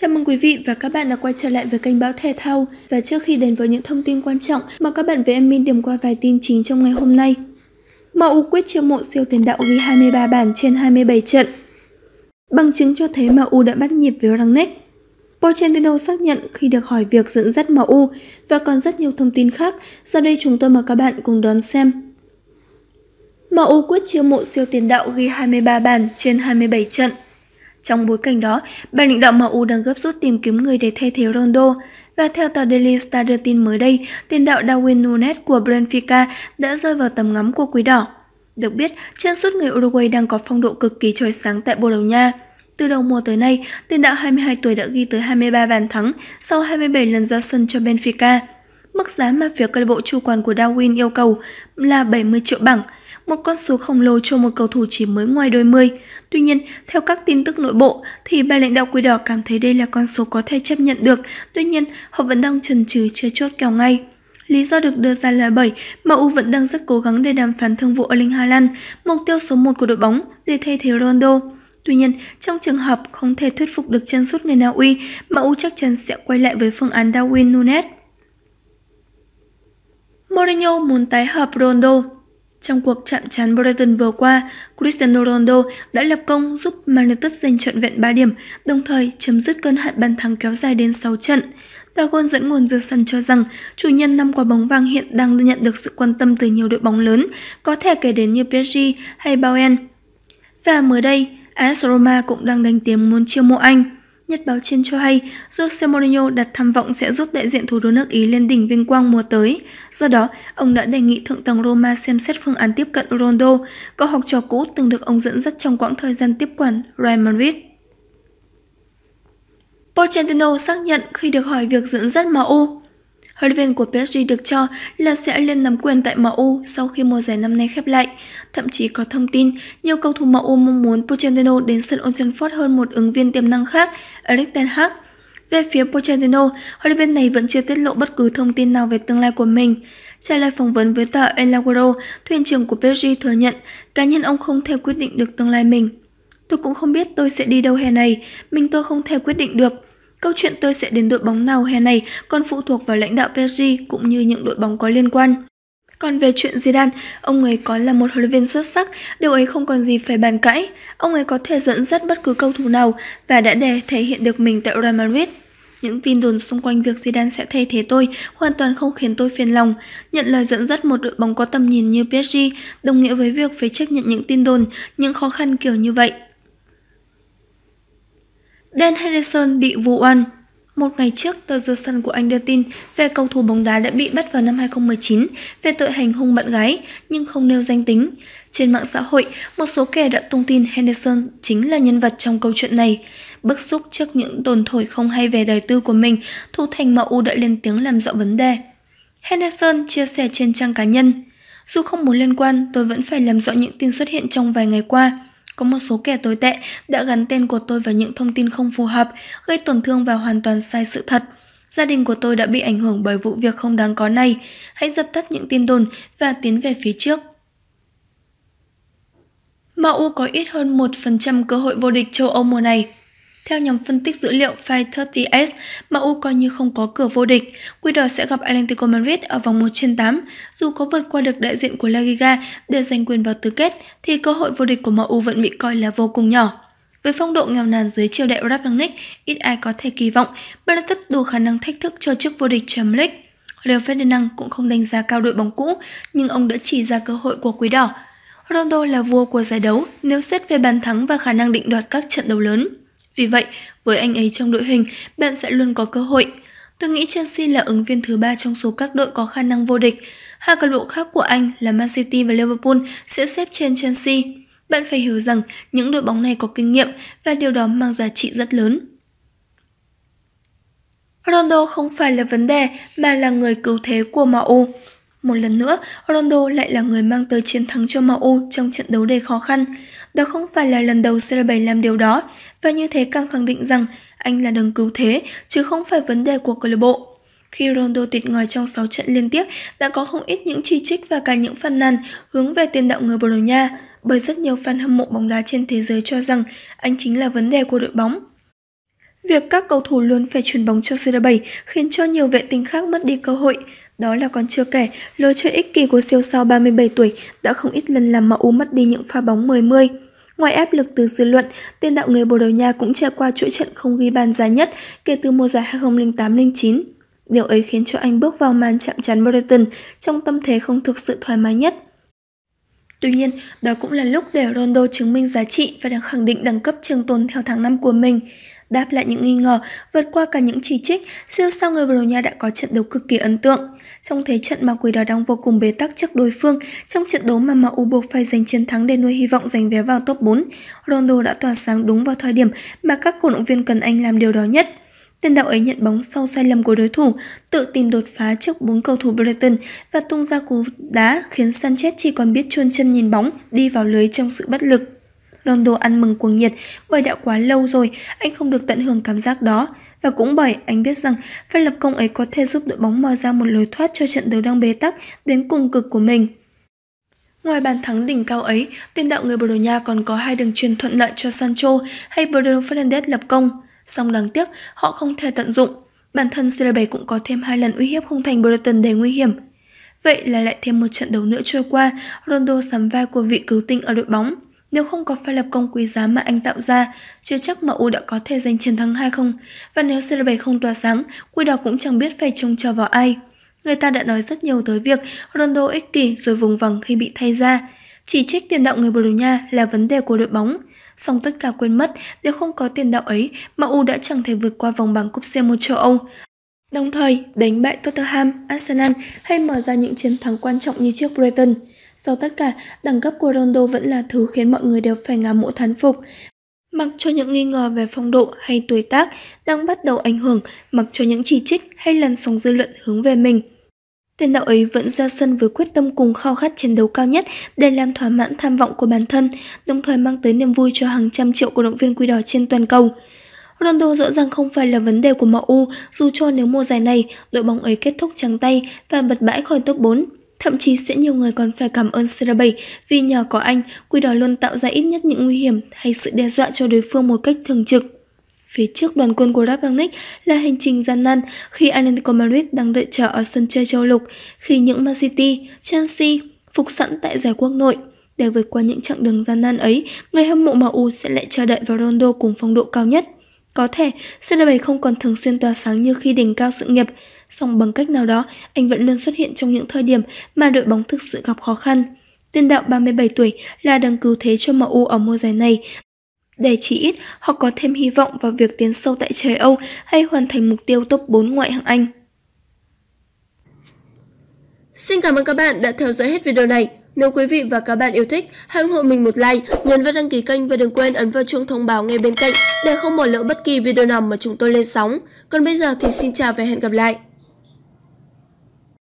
Chào mừng quý vị và các bạn đã quay trở lại với kênh báo thể thao và trước khi đến với những thông tin quan trọng mời các bạn với em Min điểm qua vài tin chính trong ngày hôm nay. MU quyết chiêu mộ siêu tiền đạo ghi 23 bàn trên 27 trận. Bằng chứng cho thấy MU đã bắt nhịp với Rangnick. Pochettino xác nhận khi được hỏi việc dẫn dắt MU và còn rất nhiều thông tin khác. Sau đây chúng tôi mời các bạn cùng đón xem. MU quyết chiêu mộ siêu tiền đạo ghi 23 bàn trên 27 trận. Trong bối cảnh đó, ban lãnh đạo MU đang gấp rút tìm kiếm người để thay thế Rondo. Và theo tờ Daily Star đưa tin mới đây, tiền đạo Darwin Nunes của Benfica đã rơi vào tầm ngắm của Quý Đỏ. Được biết, chân sút người Uruguay đang có phong độ cực kỳ chói sáng tại Bồ Đào Nha. Từ đầu mùa tới nay, tiền đạo 22 tuổi đã ghi tới 23 bàn thắng sau 27 lần ra sân cho Benfica. Mức giá mà phía câu lạc bộ chủ quản của Darwin yêu cầu là 70 triệu bảng, một con số khổng lồ cho một cầu thủ chỉ mới ngoài đôi mươi. Tuy nhiên, theo các tin tức nội bộ, thì ban lãnh đạo Quỷ Đỏ cảm thấy đây là con số có thể chấp nhận được, tuy nhiên họ vẫn đang chần chừ chưa chốt kèo ngay. Lý do được đưa ra là bởi MU vẫn đang rất cố gắng để đàm phán thương vụ Erling Haaland, mục tiêu số 1 của đội bóng để thay thế Ronaldo. Tuy nhiên, trong trường hợp không thể thuyết phục được chân sút người Na Uy, MU chắc chắn sẽ quay lại với phương án Darwin Nunes. Mourinho muốn tái hợp Ronaldo. Trong cuộc chạm trán Brighton vừa qua, Cristiano Ronaldo đã lập công giúp Man United giành trận vẹn 3 điểm, đồng thời chấm dứt cơn hạn bàn thắng kéo dài đến 6 trận. Tà Gôn dẫn nguồn dư sân cho rằng chủ nhân năm quả bóng vàng hiện đang nhận được sự quan tâm từ nhiều đội bóng lớn, có thể kể đến như PSG hay Bayern. Và mới đây, AS Roma cũng đang đánh tiếng muốn chiêu mộ anh. Nhật báo trên cho hay, Jose Mourinho đặt tham vọng sẽ giúp đại diện thủ đô nước Ý lên đỉnh vinh quang mùa tới. Do đó, ông đã đề nghị thượng tầng Roma xem xét phương án tiếp cận Rondo, cậu học trò cũ từng được ông dẫn dắt trong quãng thời gian tiếp quản Real Madrid. Pochettino xác nhận khi được hỏi việc dẫn dắt MU, Huấn luyện viên của PSG được cho là sẽ lên nắm quyền tại MU sau khi mùa giải năm nay khép lại. Thậm chí có thông tin, nhiều cầu thủ MU mong muốn Pochettino đến sân Old Trafford hơn một ứng viên tiềm năng khác, Erik Ten Hag. Về phía Pochettino, huấn luyện viên này vẫn chưa tiết lộ bất cứ thông tin nào về tương lai của mình. Trả lời phỏng vấn với tờ El Aguero, thuyền trưởng của PSG thừa nhận cá nhân ông không thể quyết định được tương lai mình. Tôi cũng không biết tôi sẽ đi đâu hè này, mình tôi không thể quyết định được. Câu chuyện tôi sẽ đến đội bóng nào hè này còn phụ thuộc vào lãnh đạo PSG cũng như những đội bóng có liên quan. Còn về chuyện Zidane, ông ấy có là một huấn luyện viên xuất sắc, điều ấy không còn gì phải bàn cãi. Ông ấy có thể dẫn dắt bất cứ cầu thủ nào và đã để thể hiện được mình tại Real Madrid. Những tin đồn xung quanh việc Zidane sẽ thay thế tôi hoàn toàn không khiến tôi phiền lòng. Nhận lời dẫn dắt một đội bóng có tầm nhìn như PSG đồng nghĩa với việc phải chấp nhận những tin đồn, những khó khăn kiểu như vậy. Dan Henderson bị vu oan. Một ngày trước, tờ The Sun của Anh đưa tin về cầu thủ bóng đá đã bị bắt vào năm 2019 về tội hành hung bạn gái, nhưng không nêu danh tính. Trên mạng xã hội, một số kẻ đã tung tin Henderson chính là nhân vật trong câu chuyện này. Bức xúc trước những đồn thổi không hay về đời tư của mình, thủ thành MU đã lên tiếng làm rõ vấn đề. Henderson chia sẻ trên trang cá nhân, Dù không muốn liên quan, tôi vẫn phải làm rõ những tin xuất hiện trong vài ngày qua. Có một số kẻ tồi tệ đã gắn tên của tôi vào những thông tin không phù hợp, gây tổn thương và hoàn toàn sai sự thật. Gia đình của tôi đã bị ảnh hưởng bởi vụ việc không đáng có này. Hãy dập tắt những tin đồn và tiến về phía trước. MU có ít hơn 1% cơ hội vô địch châu Âu mùa này. Theo nhóm phân tích dữ liệu Fire30S, MU coi như không có cửa vô địch. Quy đỏ sẽ gặp Atlético Madrid ở vòng 1 trên 8. Dù có vượt qua được đại diện của La Liga để giành quyền vào tứ kết, thì cơ hội vô địch của MU vẫn bị coi là vô cùng nhỏ. Với phong độ nghèo nàn dưới triều đại Rangnick, ít ai có thể kỳ vọng Benitez đủ khả năng thách thức cho chức vô địch Champions League. Leo Ferdinand cũng không đánh giá cao đội bóng cũ, nhưng ông đã chỉ ra cơ hội của quý đỏ. Ronaldo là vua của giải đấu nếu xét về bàn thắng và khả năng định đoạt các trận đấu lớn. Vì vậy, với anh ấy trong đội hình, bạn sẽ luôn có cơ hội. Tôi nghĩ Chelsea là ứng viên thứ ba trong số các đội có khả năng vô địch. Hai câu lạc khác của Anh là Man City và Liverpool sẽ xếp trên Chelsea. Bạn phải hiểu rằng những đội bóng này có kinh nghiệm và điều đó mang giá trị rất lớn. Ronaldo không phải là vấn đề mà là người cứu thế của MU. Một lần nữa, Ronaldo lại là người mang tới chiến thắng cho MU trong trận đấu đầy khó khăn. Đó không phải là lần đầu CR7 làm điều đó, và như thế càng khẳng định rằng anh là đấng cứu thế, chứ không phải vấn đề của câu lạc bộ. Khi Ronaldo tịt ngoài trong 6 trận liên tiếp, đã có không ít những chỉ trích và cả những phàn nàn hướng về tiền đạo người Bồ Đào Nha, bởi rất nhiều fan hâm mộ bóng đá trên thế giới cho rằng anh chính là vấn đề của đội bóng. Việc các cầu thủ luôn phải chuyển bóng cho CR7 khiến cho nhiều vệ tinh khác mất đi cơ hội, đó là còn chưa kể, lối chơi ích kỷ của siêu sao 37 tuổi đã không ít lần làm MU mất đi những pha bóng 10 Ngoài áp lực từ dư luận, tiền đạo người Bồ Đào Nha cũng trải qua chuỗi trận không ghi bàn dài nhất kể từ mùa giải 2008-09. Điều ấy khiến cho anh bước vào màn chạm trán Brighton trong tâm thế không thực sự thoải mái nhất. Tuy nhiên, đó cũng là lúc để Ronaldo chứng minh giá trị và đang khẳng định đẳng cấp trường tồn theo tháng năm của mình đáp lại những nghi ngờ, vượt qua cả những chỉ trích, siêu sao người Bồ Đào Nha đã có trận đấu cực kỳ ấn tượng. Trong thế trận mà quỷ đỏ đang vô cùng bế tắc trước đối phương, trong trận đấu mà MU buộc phải giành chiến thắng để nuôi hy vọng giành vé vào top 4, Ronaldo đã tỏa sáng đúng vào thời điểm mà các cổ động viên cần anh làm điều đó nhất. Tiền đạo ấy nhận bóng sau sai lầm của đối thủ, tự tìm đột phá trước bốn cầu thủ Brighton và tung ra cú đá khiến Sanchez chỉ còn biết chôn chân nhìn bóng, đi vào lưới trong sự bất lực. Rondo ăn mừng cuồng nhiệt bởi đã quá lâu rồi anh không được tận hưởng cảm giác đó. Và cũng bởi anh biết rằng pha lập công ấy có thể giúp đội bóng mở ra một lối thoát cho trận đấu đang bế tắc đến cùng cực của mình. Ngoài bàn thắng đỉnh cao ấy, tiền đạo người Bồ Đào Nha còn có hai đường truyền thuận lợi cho Sancho hay Bruno Fernandes lập công. Song đáng tiếc, họ không thể tận dụng. Bản thân CR7 cũng có thêm hai lần uy hiếp không thành Brighton đầy nguy hiểm. Vậy là lại thêm một trận đấu nữa trôi qua, Rondo sắm vai của vị cứu tinh ở đội bóng. Nếu không có pha lập công quý giá mà anh tạo ra, chưa chắc MU đã có thể giành chiến thắng hay không. Và nếu CR7 không tỏa sáng, Quy Đỏ cũng chẳng biết phải trông chờ vào ai. Người ta đã nói rất nhiều tới việc Ronaldo ích kỷ rồi vùng vằng khi bị thay ra. Chỉ trích tiền đạo người Bồ Đào Nha là vấn đề của đội bóng. Song tất cả quên mất, nếu không có tiền đạo ấy, MU đã chẳng thể vượt qua vòng bảng cúp C1 châu Âu. Đồng thời, đánh bại Tottenham, Arsenal hay mở ra những chiến thắng quan trọng như trước Brighton. Sau tất cả, đẳng cấp của Rondo vẫn là thứ khiến mọi người đều phải ngắm mộ thán phục. Mặc cho những nghi ngờ về phong độ hay tuổi tác đang bắt đầu ảnh hưởng, mặc cho những chỉ trích hay làn sóng dư luận hướng về mình. Tên đạo ấy vẫn ra sân với quyết tâm cùng khao khát chiến đấu cao nhất để làm thỏa mãn tham vọng của bản thân, đồng thời mang tới niềm vui cho hàng trăm triệu cổ động viên quy đỏ trên toàn cầu. Ronaldo rõ ràng không phải là vấn đề của MU, dù cho nếu mùa giải này đội bóng ấy kết thúc trắng tay và bật bãi khỏi top 4, Thậm chí sẽ nhiều người còn phải cảm ơn cr vì nhờ có anh, quỷ đỏ luôn tạo ra ít nhất những nguy hiểm hay sự đe dọa cho đối phương một cách thường trực. Phía trước đoàn quân của Rabrangnick là hành trình gian nan khi Atletico Madrid đang đợi chờ ở sân chơi châu lục, khi những Man City, Chelsea phục sẵn tại giải quốc nội. Để vượt qua những chặng đường gian nan ấy, người hâm mộ MU sẽ lại chờ đợi vào Ronaldo cùng phong độ cao nhất. Có thể, CR7 không còn thường xuyên tỏa sáng như khi đỉnh cao sự nghiệp, song bằng cách nào đó anh vẫn luôn xuất hiện trong những thời điểm mà đội bóng thực sự gặp khó khăn. Tiền đạo 37 tuổi là đấng cứu thế cho MU ở mùa giải này. Để chỉ ít, họ có thêm hy vọng vào việc tiến sâu tại trời Âu hay hoàn thành mục tiêu top 4 ngoại hạng Anh. Xin cảm ơn các bạn đã theo dõi hết video này. Nếu quý vị và các bạn yêu thích, hãy ủng hộ mình một like, nhấn vào đăng ký kênh và đừng quên ấn vào chuông thông báo ngay bên cạnh để không bỏ lỡ bất kỳ video nào mà chúng tôi lên sóng. Còn bây giờ thì xin chào và hẹn gặp lại!